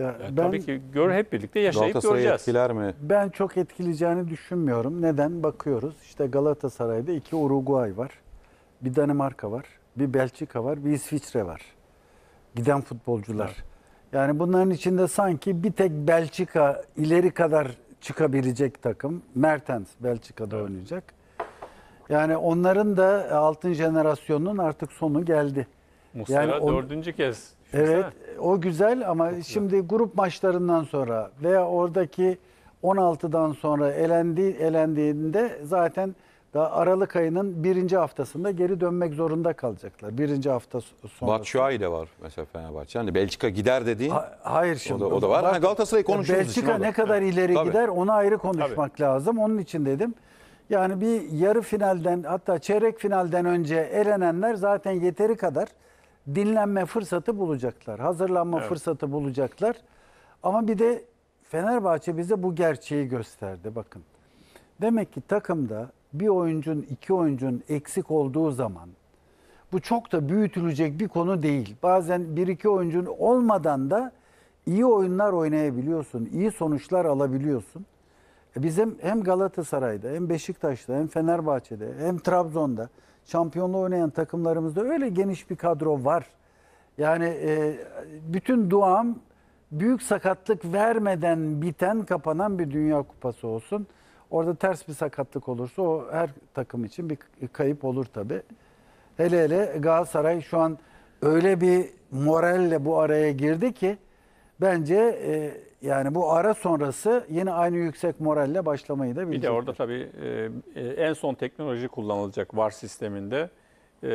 Yani ben, tabii ki gör hep birlikte yaşayıp göreceğiz. etkiler mi? Ben çok etkileyeceğini düşünmüyorum. Neden? Bakıyoruz. İşte Galatasaray'da iki Uruguay var. Bir Danimarka var. Bir Belçika var. Bir İsviçre var. Giden futbolcular. Yani bunların içinde sanki bir tek Belçika ileri kadar çıkabilecek takım. Mertens Belçika'da evet. oynayacak. Yani onların da altın jenerasyonunun artık sonu geldi. Muslera yani dördüncü kez Evet o güzel ama şimdi grup maçlarından sonra veya oradaki 16'dan sonra elendi elendiğinde zaten daha Aralık ayının birinci haftasında geri dönmek zorunda kalacaklar. Birinci hafta sonrası. Batshuayi de var mesela Fenerbahçe. Yani Belçika gider dediğin Ha- Hayır şimdi. o da, o da var. Bak- Ha, Galatasaray'ı e, konuşuyoruz. Belçika ne kadar ileri Tabii. gider onu ayrı konuşmak lazım. Onun için dedim. Yani bir yarı finalden hatta çeyrek finalden önce elenenler zaten yeteri kadar dinlenme fırsatı bulacaklar. Hazırlanma evet. fırsatı bulacaklar. Ama bir de Fenerbahçe bize bu gerçeği gösterdi bakın. Demek ki takımda bir oyuncun, iki oyuncun eksik olduğu zaman bu çok da büyütülecek bir konu değil. Bazen bir iki oyuncun olmadan da iyi oyunlar oynayabiliyorsun, iyi sonuçlar alabiliyorsun. E bizim hem Galatasaray'da, hem Beşiktaş'ta, hem Fenerbahçe'de, hem Trabzon'da şampiyonluğu oynayan takımlarımızda öyle geniş bir kadro var. Yani e, bütün duam büyük sakatlık vermeden biten, kapanan bir Dünya Kupası olsun. Orada ters bir sakatlık olursa o her takım için bir kayıp olur tabii. Hele hele Galatasaray şu an öyle bir moralle bu araya girdi ki bence e, yani bu ara sonrası yine aynı yüksek moralle başlamayı da bilecek. Bir de orada tabii e, e, en son teknoloji kullanılacak VAR sisteminde. E,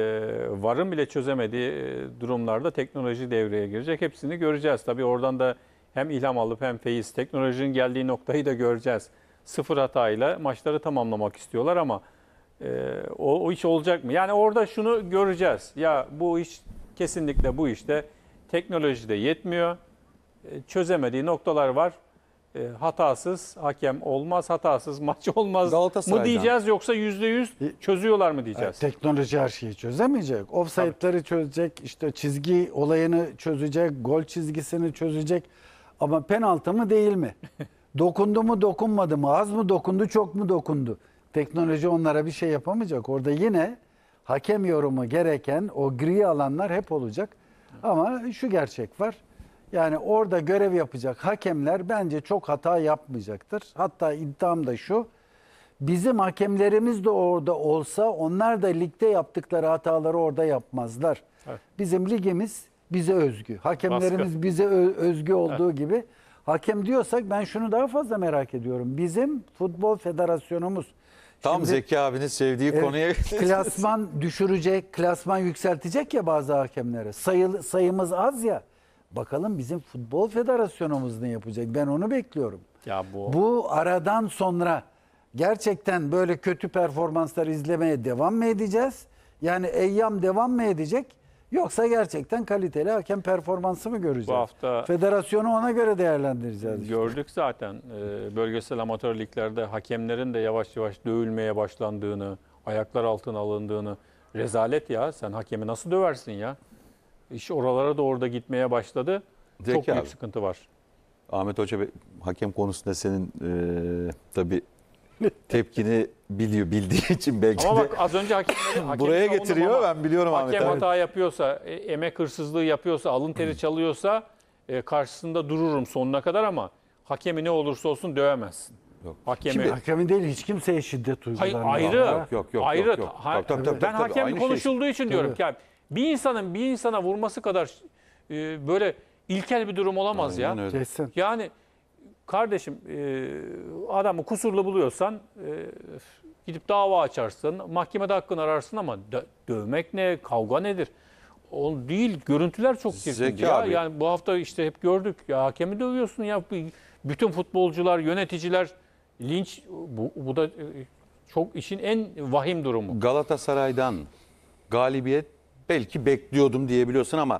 VAR'ın bile çözemediği durumlarda teknoloji devreye girecek. Hepsini göreceğiz. Tabii oradan da hem ilham alıp hem feyiz teknolojinin geldiği noktayı da göreceğiz. Sıfır hatayla maçları tamamlamak istiyorlar ama o, o iş olacak mı? Yani orada şunu göreceğiz. Ya bu iş kesinlikle bu işte teknoloji de yetmiyor e, çözemediği noktalar var. E, hatasız hakem olmaz, hatasız maç olmaz mı diyeceğiz yoksa %100 e, çözüyorlar mı diyeceğiz? Evet, teknoloji her şeyi çözemeyecek. Offside'ları çözecek, işte çizgi olayını çözecek, gol çizgisini çözecek. Ama penaltı mı değil mi? Dokundu mu dokunmadı mı? Az mı dokundu, çok mu dokundu? Teknoloji onlara bir şey yapamayacak. Orada yine hakem yorumu gereken o gri alanlar hep olacak. Ama şu gerçek var. Yani orada görev yapacak hakemler bence çok hata yapmayacaktır. Hatta iddiam da şu. Bizim hakemlerimiz de orada olsa onlar da ligde yaptıkları hataları orada yapmazlar. Evet. Bizim ligimiz bize özgü. Hakemlerimiz Baskı. bize özgü olduğu evet. gibi hakem diyorsak ben şunu daha fazla merak ediyorum. Bizim futbol federasyonumuz Tam Şimdi, Zeki abinin sevdiği evet, konuya Klasman düşürecek, klasman yükseltecek ya bazı hakemlere. Sayı, sayımız az ya. Bakalım bizim futbol federasyonumuz ne yapacak? Ben onu bekliyorum. Ya bu... bu aradan sonra gerçekten böyle kötü performanslar izlemeye devam mı edeceğiz? Yani eyyam devam mı edecek? Yoksa gerçekten kaliteli hakem performansı mı göreceğiz? Bu hafta federasyonu ona göre değerlendireceğiz. Gördük işte. zaten e, bölgesel amatör liglerde hakemlerin de yavaş yavaş dövülmeye başlandığını, ayaklar altına alındığını. Rezalet ya sen hakemi nasıl döversin ya? iş oralara doğru da gitmeye başladı. Zeki Çok abi. büyük sıkıntı var. Ahmet Hoca hakem konusunda senin e, tabii tepkini biliyor bildiği için belki Ama bak, de az önce hakem buraya getiriyor ama ben biliyorum hakem Ahmet Hakem hata yapıyorsa, e, emek hırsızlığı yapıyorsa, alın teri hmm. çalıyorsa e, karşısında dururum sonuna kadar ama hakemi ne olursa olsun dövemezsin. Yok. Hakemi. Şimdi, hakemin değil hiç kimseye şiddet uygulanmıyor. Hayır ayrı. Yok yok yok. Ayrı. Yok, yok. Ha, tabii, tabii, tabii, ben tabii, hakem şey. konuşulduğu şey. için diyorum ki bir insanın bir insana vurması kadar e, böyle ilkel bir durum olamaz Aynen ya. öyle. Yani kardeşim e, adamı kusurlu buluyorsan e, gidip dava açarsın, mahkemede hakkını ararsın ama dö- dövmek ne, kavga nedir? O değil, görüntüler çok Zeki çirkin ya. Yani bu hafta işte hep gördük. Ya hakemi dövüyorsun ya. Bütün futbolcular, yöneticiler linç bu, bu da e, çok işin en vahim durumu. Galatasaray'dan galibiyet belki bekliyordum diyebiliyorsun ama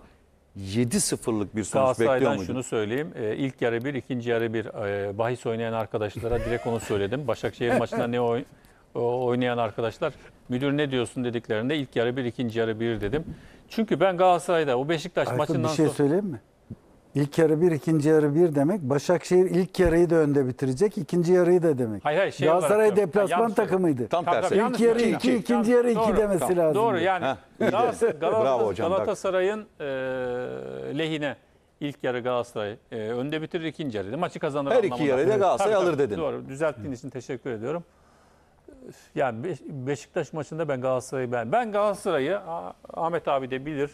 7-0'lık bir sonuç bekliyor Galatasaray'dan muydun? şunu söyleyeyim. Ee, ilk yarı bir, ikinci yarı bir. Ee, bahis oynayan arkadaşlara direkt onu söyledim. Başakşehir maçında ne oy- o- oynayan arkadaşlar müdür ne diyorsun dediklerinde ilk yarı bir, ikinci yarı bir dedim. Çünkü ben Galatasaray'da o Beşiktaş Aykut maçından bir şey sonra söyleyeyim mi? İlk yarı bir, ikinci yarı bir demek. Başakşehir ilk yarıyı da önde bitirecek, ikinci yarıyı da demek. Hayır hayır şey Galatasaray olarak deplasman yanlış takımıydı. Tam Tabii, tersi. tabii, İlk yarı söyledim. iki, ikinci yarı iki demesi lazım. Doğru yani Bravo Galatasaray'ın e, lehine ilk yarı Galatasaray e, önde bitirir ikinci yarı. Maçı kazanır Her iki anlamında. yarıyı da Galatasaray alır dedin. Doğru düzelttiğin için teşekkür ediyorum. Yani Be- Beşiktaş maçında ben Galatasaray'ı ben ben Galatasaray'ı Ahmet abi de bilir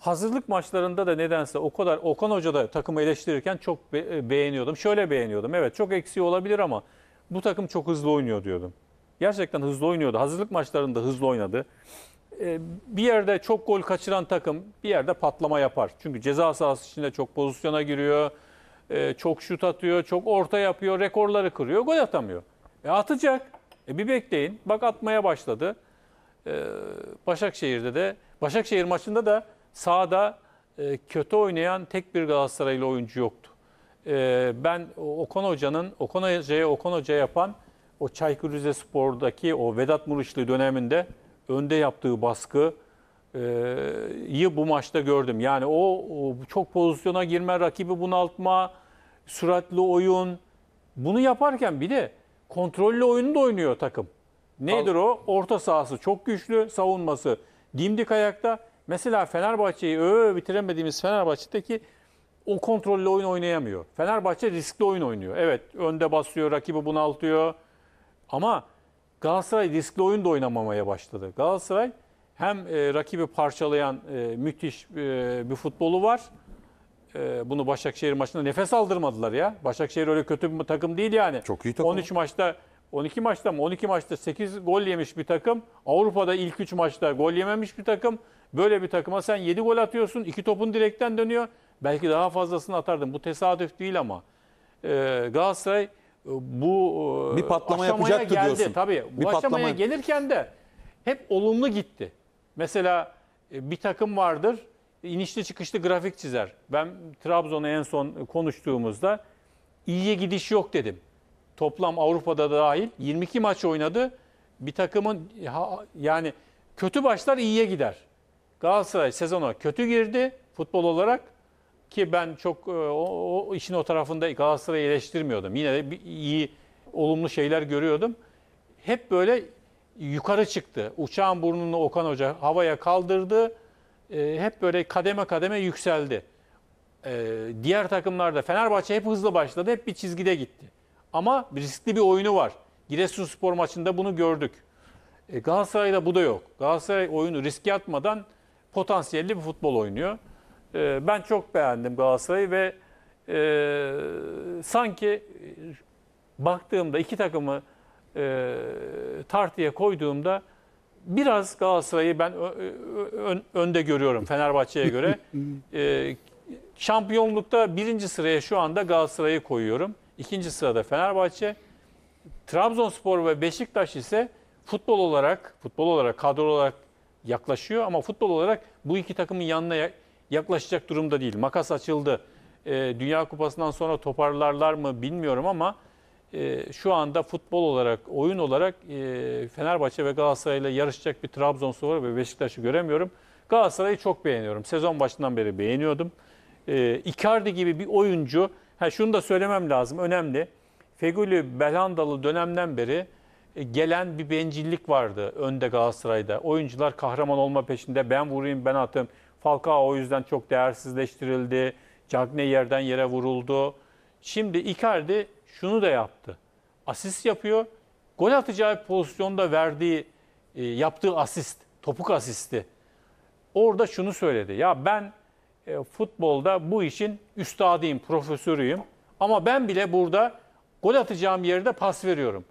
hazırlık maçlarında da nedense o kadar Okan Hoca da takımı eleştirirken çok be- e, beğeniyordum. Şöyle beğeniyordum. Evet çok eksiği olabilir ama bu takım çok hızlı oynuyor diyordum. Gerçekten hızlı oynuyordu. Hazırlık maçlarında hızlı oynadı. Ee, bir yerde çok gol kaçıran takım bir yerde patlama yapar. Çünkü ceza sahası içinde çok pozisyona giriyor. e, Çok şut atıyor, çok orta yapıyor, rekorları kırıyor, gol atamıyor. E atacak. E bir bekleyin. Bak atmaya başladı. Ee, Başakşehir'de de Başakşehir maçında da sahada e, kötü oynayan tek bir Galatasaraylı oyuncu yoktu. E, ben Okan Hoca'nın, Okan Hoca'ya Okan Hoca yapan o Çaykur Rizespor'daki o Vedat Muriçli döneminde önde yaptığı baskı, e, yı bu maçta gördüm. Yani o, o çok pozisyona girme, rakibi bunaltma, süratli oyun. Bunu yaparken bir de kontrollü oyunu da oynuyor takım. Nedir o? Orta sahası çok güçlü, savunması dimdik ayakta. Mesela Fenerbahçe'yi öö bitiremediğimiz Fenerbahçe'deki o kontrollü oyun oynayamıyor. Fenerbahçe riskli oyun oynuyor. Evet önde basıyor, rakibi bunaltıyor. Ama Galatasaray riskli oyun da oynamamaya başladı. Galatasaray hem e, rakibi parçalayan e, müthiş e, bir futbolu var. E, bunu Başakşehir maçında nefes aldırmadılar ya. Başakşehir öyle kötü bir takım değil yani. Çok iyi takım. 13 maçta 12 maçta mı? 12 maçta 8 gol yemiş bir takım. Avrupa'da ilk 3 maçta gol yememiş bir takım. Böyle bir takıma sen 7 gol atıyorsun. 2 topun direkten dönüyor. Belki daha fazlasını atardın. Bu tesadüf değil ama. Ee, Galatasaray e, bu e, bir patlama yapacaktı geldi. diyorsun. Tabii. Bu bir aşamaya patlama... gelirken de hep olumlu gitti. Mesela e, bir takım vardır. inişli çıkışlı grafik çizer. Ben Trabzon'a en son konuştuğumuzda iyiye gidiş yok dedim. Toplam Avrupa'da da dahil 22 maç oynadı. Bir takımın yani kötü başlar iyiye gider. Galatasaray sezona kötü girdi futbol olarak ki ben çok e, o, o işin o tarafında Galatasaray'ı eleştirmiyordum. Yine de iyi olumlu şeyler görüyordum. Hep böyle yukarı çıktı. Uçağın burnunu Okan Hoca havaya kaldırdı. E, hep böyle kademe kademe yükseldi. E, diğer takımlarda Fenerbahçe hep hızlı başladı. Hep bir çizgide gitti. Ama riskli bir oyunu var. Giresunspor maçında bunu gördük. E, Galatasaray'da bu da yok. Galatasaray oyunu riske atmadan potansiyelli bir futbol oynuyor. E, ben çok beğendim Galatasaray'ı ve e, sanki baktığımda iki takımı e, tartıya koyduğumda biraz Galatasaray'ı ben ön, önde görüyorum Fenerbahçe'ye göre. e, şampiyonlukta birinci sıraya şu anda Galatasaray'ı koyuyorum. İkinci sırada Fenerbahçe. Trabzonspor ve Beşiktaş ise futbol olarak, futbol olarak, kadro olarak yaklaşıyor ama futbol olarak bu iki takımın yanına yaklaşacak durumda değil. Makas açıldı. Ee, Dünya Kupası'ndan sonra toparlarlar mı bilmiyorum ama e, şu anda futbol olarak, oyun olarak e, Fenerbahçe ve Galatasaray ile yarışacak bir Trabzonspor ve Beşiktaş'ı göremiyorum. Galatasaray'ı çok beğeniyorum. Sezon başından beri beğeniyordum. Ee, Icardi gibi bir oyuncu, ha şunu da söylemem lazım, önemli. Feguli Belhandalı dönemden beri e, gelen bir bencillik vardı önde Galatasaray'da. Oyuncular kahraman olma peşinde ben vurayım ben atayım Falcao o yüzden çok değersizleştirildi. Cagne yerden yere vuruldu. Şimdi Icardi şunu da yaptı. Asist yapıyor. Gol atacağı pozisyonda verdiği, e, yaptığı asist, topuk asisti. Orada şunu söyledi. Ya ben e, futbolda bu işin üstadıyım, profesörüyüm. Ama ben bile burada gol atacağım yerde pas veriyorum.''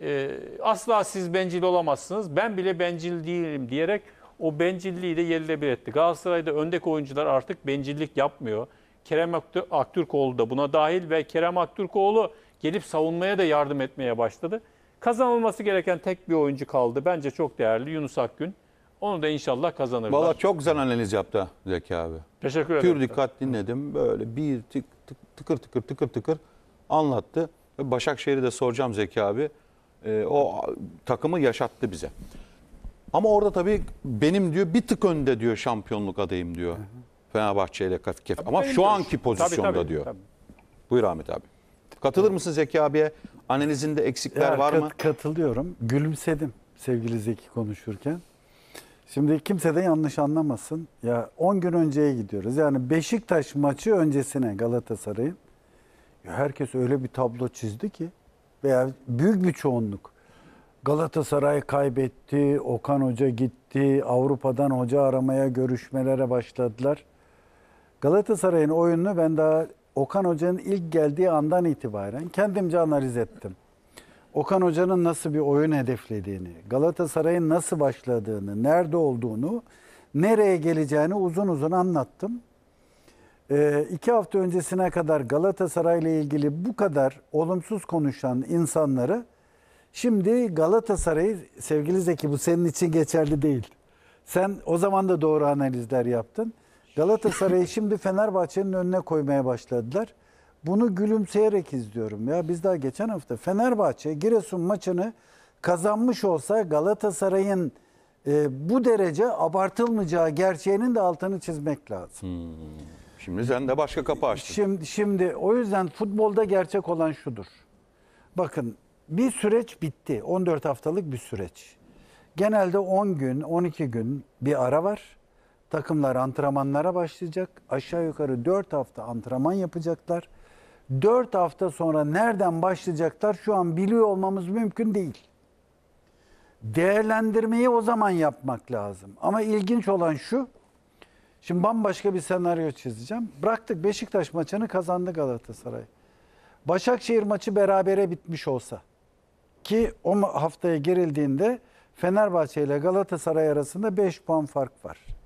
Ee, asla siz bencil olamazsınız. Ben bile bencil değilim diyerek o bencilliği de yerle bir etti. Galatasaray'da öndeki oyuncular artık bencillik yapmıyor. Kerem Aktürkoğlu da buna dahil ve Kerem Aktürkoğlu gelip savunmaya da yardım etmeye başladı. Kazanılması gereken tek bir oyuncu kaldı. Bence çok değerli Yunus Akgün. Onu da inşallah kazanırlar. Valla çok güzel analiz yaptı Zeki abi. Teşekkür ederim. Pür dikkat dinledim. Böyle bir tık, tık, tıkır tıkır tıkır tıkır anlattı. Başakşehir'i de soracağım Zeki abi. E, o takımı yaşattı bize. Ama orada tabii benim diyor bir tık önde diyor şampiyonluk adayım diyor. Fenerbahçe ile Kef. Ama şu görüşüm. anki pozisyonda tabii, tabii, diyor. Tabii. Buyur Ahmet abi. Katılır evet. mısın Zeki abiye? Analizinde eksikler ya, var kat, mı? Katılıyorum. Gülümsedim sevgili Zeki konuşurken. Şimdi kimse de yanlış anlamasın. Ya 10 gün önceye gidiyoruz. Yani Beşiktaş maçı öncesine Galatasaray'ın. Ya Herkes öyle bir tablo çizdi ki veya büyük bir çoğunluk Galatasaray kaybetti, Okan Hoca gitti, Avrupa'dan hoca aramaya görüşmelere başladılar. Galatasaray'ın oyununu ben daha Okan Hoca'nın ilk geldiği andan itibaren kendimce analiz ettim. Okan Hoca'nın nasıl bir oyun hedeflediğini, Galatasaray'ın nasıl başladığını, nerede olduğunu, nereye geleceğini uzun uzun anlattım. Ee, iki hafta öncesine kadar Galatasaray ile ilgili bu kadar olumsuz konuşan insanları şimdi Galatasaray'ı sevgili Zeki bu senin için geçerli değil. Sen o zaman da doğru analizler yaptın. Galatasaray'ı şimdi Fenerbahçe'nin önüne koymaya başladılar. Bunu gülümseyerek izliyorum ya. Biz daha geçen hafta Fenerbahçe Giresun maçını kazanmış olsa Galatasaray'ın e, bu derece abartılmayacağı gerçeğinin de altını çizmek lazım. Hmm. Şimdi sen de başka kapı açtın. Şimdi, şimdi o yüzden futbolda gerçek olan şudur. Bakın bir süreç bitti. 14 haftalık bir süreç. Genelde 10 gün, 12 gün bir ara var. Takımlar antrenmanlara başlayacak. Aşağı yukarı 4 hafta antrenman yapacaklar. 4 hafta sonra nereden başlayacaklar şu an biliyor olmamız mümkün değil. Değerlendirmeyi o zaman yapmak lazım. Ama ilginç olan şu, Şimdi bambaşka bir senaryo çizeceğim. Bıraktık Beşiktaş maçını kazandı Galatasaray. Başakşehir maçı berabere bitmiş olsa ki o haftaya girildiğinde Fenerbahçe ile Galatasaray arasında 5 puan fark var.